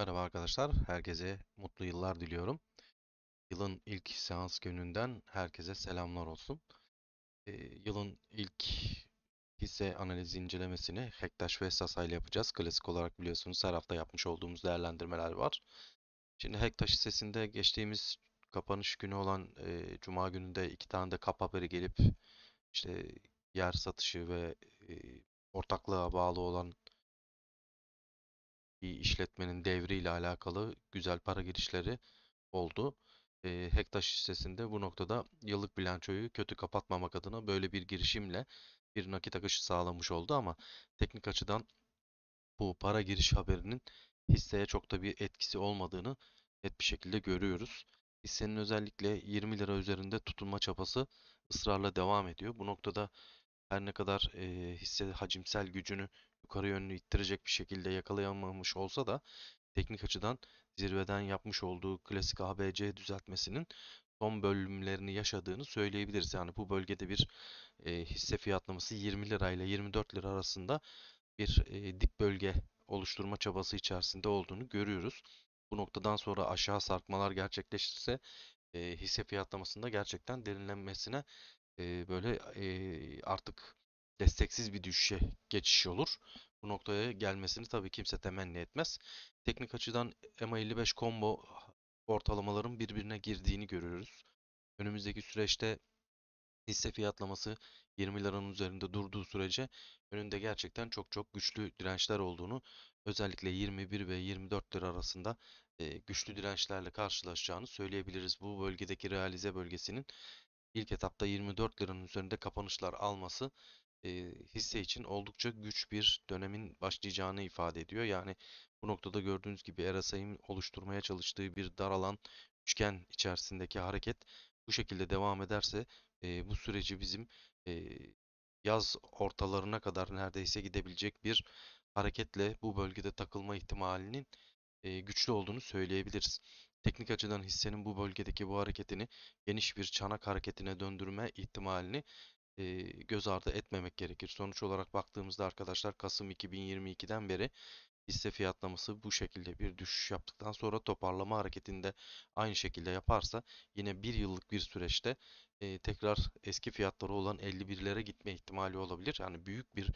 Merhaba arkadaşlar, herkese mutlu yıllar diliyorum. Yılın ilk seans gününden herkese selamlar olsun. Ee, yılın ilk hisse analizi incelemesini Hektaş ve Esasa ile yapacağız. Klasik olarak biliyorsunuz her hafta yapmış olduğumuz değerlendirmeler var. Şimdi Hektaş hissesinde geçtiğimiz kapanış günü olan e, Cuma gününde iki tane de kap haberi gelip işte yer satışı ve e, ortaklığa bağlı olan bir işletmenin devriyle alakalı güzel para girişleri oldu. E, Hektaş hissesinde bu noktada yıllık bilançoyu kötü kapatmamak adına böyle bir girişimle bir nakit akışı sağlamış oldu ama teknik açıdan bu para giriş haberinin hisseye çok da bir etkisi olmadığını net bir şekilde görüyoruz. Hissenin özellikle 20 lira üzerinde tutunma çapası ısrarla devam ediyor. Bu noktada her ne kadar e, hisse hacimsel gücünü yukarı yönlü ittirecek bir şekilde yakalayamamış olsa da teknik açıdan zirveden yapmış olduğu klasik ABC düzeltmesinin son bölümlerini yaşadığını söyleyebiliriz. Yani bu bölgede bir e, hisse fiyatlaması 20 lirayla 24 lira arasında bir e, dip bölge oluşturma çabası içerisinde olduğunu görüyoruz. Bu noktadan sonra aşağı sarkmalar gerçekleşirse e, hisse fiyatlamasında gerçekten derinlenmesine e, böyle e, artık desteksiz bir düşüşe geçiş olur. Bu noktaya gelmesini tabii kimse temenni etmez. Teknik açıdan MA 55 combo ortalamaların birbirine girdiğini görüyoruz. Önümüzdeki süreçte hisse fiyatlaması 20 liranın üzerinde durduğu sürece önünde gerçekten çok çok güçlü dirençler olduğunu özellikle 21 ve 24 lira arasında güçlü dirençlerle karşılaşacağını söyleyebiliriz. Bu bölgedeki realize bölgesinin ilk etapta 24 liranın üzerinde kapanışlar alması e, hisse için oldukça güç bir dönemin başlayacağını ifade ediyor. Yani bu noktada gördüğünüz gibi RSI'nin oluşturmaya çalıştığı bir dar alan üçgen içerisindeki hareket bu şekilde devam ederse e, bu süreci bizim e, yaz ortalarına kadar neredeyse gidebilecek bir hareketle bu bölgede takılma ihtimalinin e, güçlü olduğunu söyleyebiliriz teknik açıdan hissenin bu bölgedeki bu hareketini geniş bir çanak hareketine döndürme ihtimalini e, göz ardı etmemek gerekir. Sonuç olarak baktığımızda arkadaşlar Kasım 2022'den beri hisse fiyatlaması bu şekilde bir düşüş yaptıktan sonra toparlama hareketinde aynı şekilde yaparsa yine bir yıllık bir süreçte e, tekrar eski fiyatları olan 51'lere gitme ihtimali olabilir. Yani büyük bir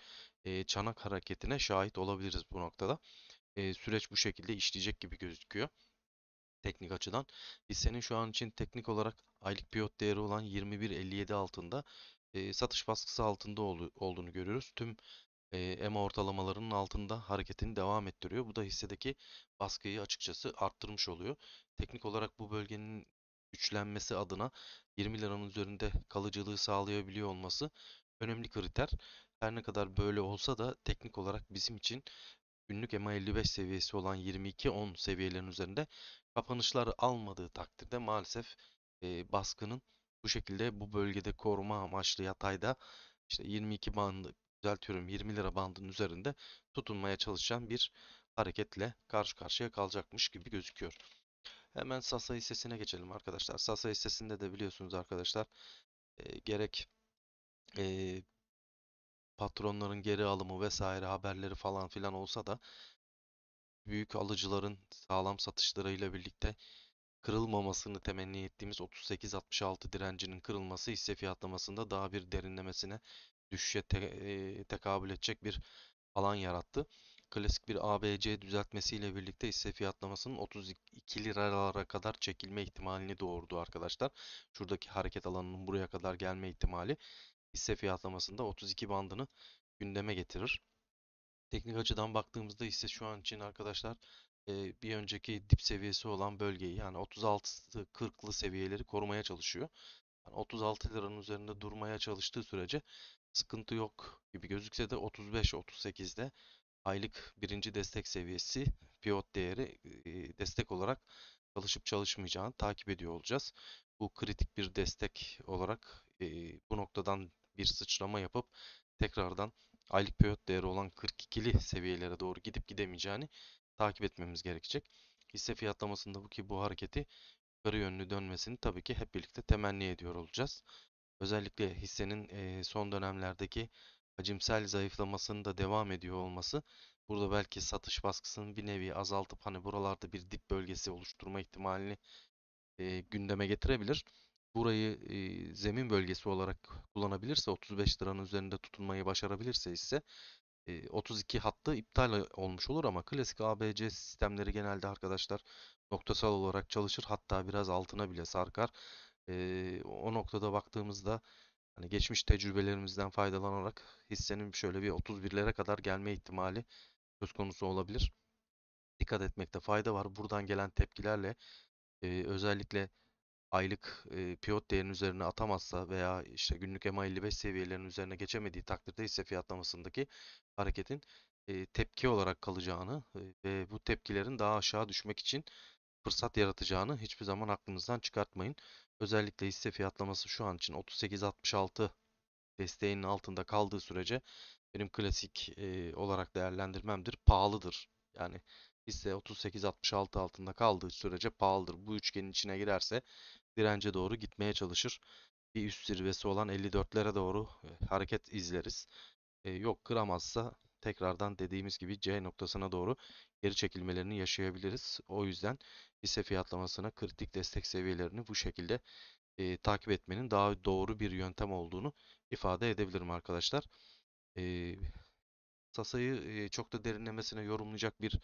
e, çanak hareketine şahit olabiliriz bu noktada. E, süreç bu şekilde işleyecek gibi gözüküyor teknik açıdan. Hissenin şu an için teknik olarak aylık piyot değeri olan 21.57 altında e, satış baskısı altında ol, olduğunu görüyoruz. Tüm e, EMA ortalamalarının altında hareketini devam ettiriyor. Bu da hissedeki baskıyı açıkçası arttırmış oluyor. Teknik olarak bu bölgenin güçlenmesi adına 20 liranın üzerinde kalıcılığı sağlayabiliyor olması önemli kriter. Her ne kadar böyle olsa da teknik olarak bizim için günlük EMA 55 seviyesi olan 22-10 seviyelerin üzerinde kapanışları almadığı takdirde maalesef e, baskının bu şekilde bu bölgede koruma amaçlı yatayda işte 22 bandı düzeltiyorum 20 lira bandının üzerinde tutunmaya çalışan bir hareketle karşı karşıya kalacakmış gibi gözüküyor. Hemen Sasa hissesine geçelim arkadaşlar. Sasa hissesinde de biliyorsunuz arkadaşlar e, gerek e, patronların geri alımı vesaire haberleri falan filan olsa da büyük alıcıların sağlam satışlarıyla birlikte kırılmamasını temenni ettiğimiz 38.66 direncinin kırılması hisse fiyatlamasında daha bir derinlemesine düşüşe te e tekabül edecek bir alan yarattı. Klasik bir ABC düzeltmesiyle birlikte hisse fiyatlamasının 32 liralara kadar çekilme ihtimalini doğurdu arkadaşlar. Şuradaki hareket alanının buraya kadar gelme ihtimali hisse fiyatlamasında 32 bandını gündeme getirir teknik açıdan baktığımızda ise şu an için arkadaşlar e, bir önceki dip seviyesi olan bölgeyi yani 36-40'lı seviyeleri korumaya çalışıyor. Yani 36 liranın üzerinde durmaya çalıştığı sürece sıkıntı yok gibi gözükse de 35-38'de aylık birinci destek seviyesi pivot değeri e, destek olarak çalışıp çalışmayacağını takip ediyor olacağız. Bu kritik bir destek olarak e, bu noktadan bir sıçrama yapıp tekrardan aylık piyot değeri olan 42'li seviyelere doğru gidip gidemeyeceğini takip etmemiz gerekecek. Hisse fiyatlamasında bu ki bu hareketi yukarı yönlü dönmesini tabii ki hep birlikte temenni ediyor olacağız. Özellikle hissenin son dönemlerdeki hacimsel zayıflamasının da devam ediyor olması burada belki satış baskısının bir nevi azaltıp hani buralarda bir dip bölgesi oluşturma ihtimalini gündeme getirebilir burayı e, zemin bölgesi olarak kullanabilirse 35 liranın üzerinde tutunmayı başarabilirse ise e, 32 hattı iptal e, olmuş olur ama klasik ABC sistemleri genelde arkadaşlar noktasal olarak çalışır hatta biraz altına bile sarkar. E, o noktada baktığımızda hani geçmiş tecrübelerimizden faydalanarak hissenin şöyle bir 31'lere kadar gelme ihtimali söz konusu olabilir. Dikkat etmekte fayda var. Buradan gelen tepkilerle e, özellikle aylık e, pivot değerinin üzerine atamazsa veya işte günlük EMA 55 seviyelerinin üzerine geçemediği takdirde ise fiyatlamasındaki hareketin e, tepki olarak kalacağını ve bu tepkilerin daha aşağı düşmek için fırsat yaratacağını hiçbir zaman aklınızdan çıkartmayın. Özellikle hisse fiyatlaması şu an için 38-66 desteğinin altında kaldığı sürece benim klasik e, olarak değerlendirmemdir. Pahalıdır. Yani hisse 38-66 altında kaldığı sürece pahalıdır. Bu üçgenin içine girerse dirence doğru gitmeye çalışır. Bir üst zirvesi olan 54'lere doğru e, hareket izleriz. E, yok kıramazsa tekrardan dediğimiz gibi C noktasına doğru geri çekilmelerini yaşayabiliriz. O yüzden hisse fiyatlamasına kritik destek seviyelerini bu şekilde e, takip etmenin daha doğru bir yöntem olduğunu ifade edebilirim arkadaşlar. E, tasayı çok da derinlemesine yorumlayacak bir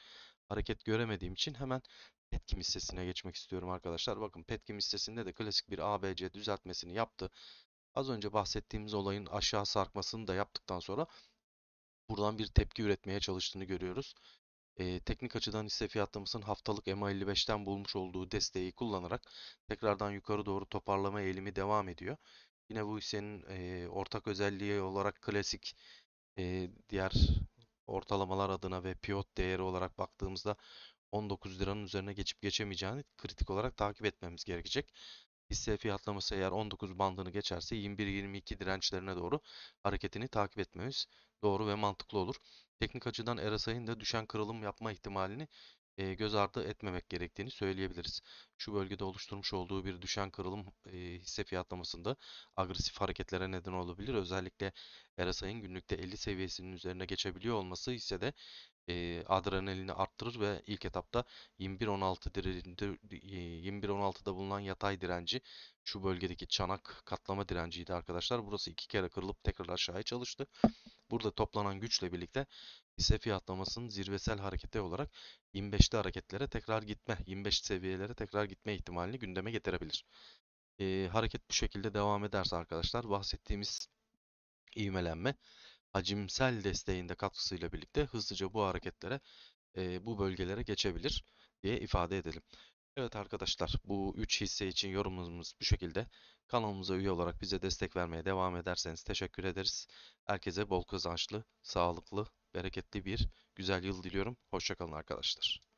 hareket göremediğim için hemen Petkim hissesine geçmek istiyorum arkadaşlar. Bakın Petkim hissesinde de klasik bir ABC düzeltmesini yaptı. Az önce bahsettiğimiz olayın aşağı sarkmasını da yaptıktan sonra buradan bir tepki üretmeye çalıştığını görüyoruz. E, teknik açıdan hisse fiyatlamasının haftalık MA 55'ten bulmuş olduğu desteği kullanarak tekrardan yukarı doğru toparlama eğilimi devam ediyor. Yine bu hissenin e, ortak özelliği olarak klasik e, diğer ortalamalar adına ve piyot değeri olarak baktığımızda 19 liranın üzerine geçip geçemeyeceğini kritik olarak takip etmemiz gerekecek. Hisse fiyatlaması eğer 19 bandını geçerse 21-22 dirençlerine doğru hareketini takip etmemiz doğru ve mantıklı olur. Teknik açıdan RSI'nin de düşen kırılım yapma ihtimalini göz ardı etmemek gerektiğini söyleyebiliriz. Şu bölgede oluşturmuş olduğu bir düşen kırılım hisse fiyatlamasında agresif hareketlere neden olabilir. Özellikle RSI'nin günlükte 50 seviyesinin üzerine geçebiliyor olması ise de e, adrenalini arttırır ve ilk etapta 21-16 direncinde 21-16'da bulunan yatay direnci şu bölgedeki çanak katlama direnciydi arkadaşlar. Burası iki kere kırılıp tekrar aşağıya çalıştı. Burada toplanan güçle birlikte hisse fiyatlamasının zirvesel hareketi olarak 25'li hareketlere tekrar gitme, 25 seviyelere tekrar gitme ihtimalini gündeme getirebilir. E, hareket bu şekilde devam ederse arkadaşlar bahsettiğimiz ivmelenme hacimsel desteğinde katkısıyla birlikte hızlıca bu hareketlere, e, bu bölgelere geçebilir diye ifade edelim. Evet arkadaşlar bu 3 hisse için yorumumuz bu şekilde. Kanalımıza üye olarak bize destek vermeye devam ederseniz teşekkür ederiz. Herkese bol kazançlı, sağlıklı, bereketli bir güzel yıl diliyorum. Hoşçakalın arkadaşlar.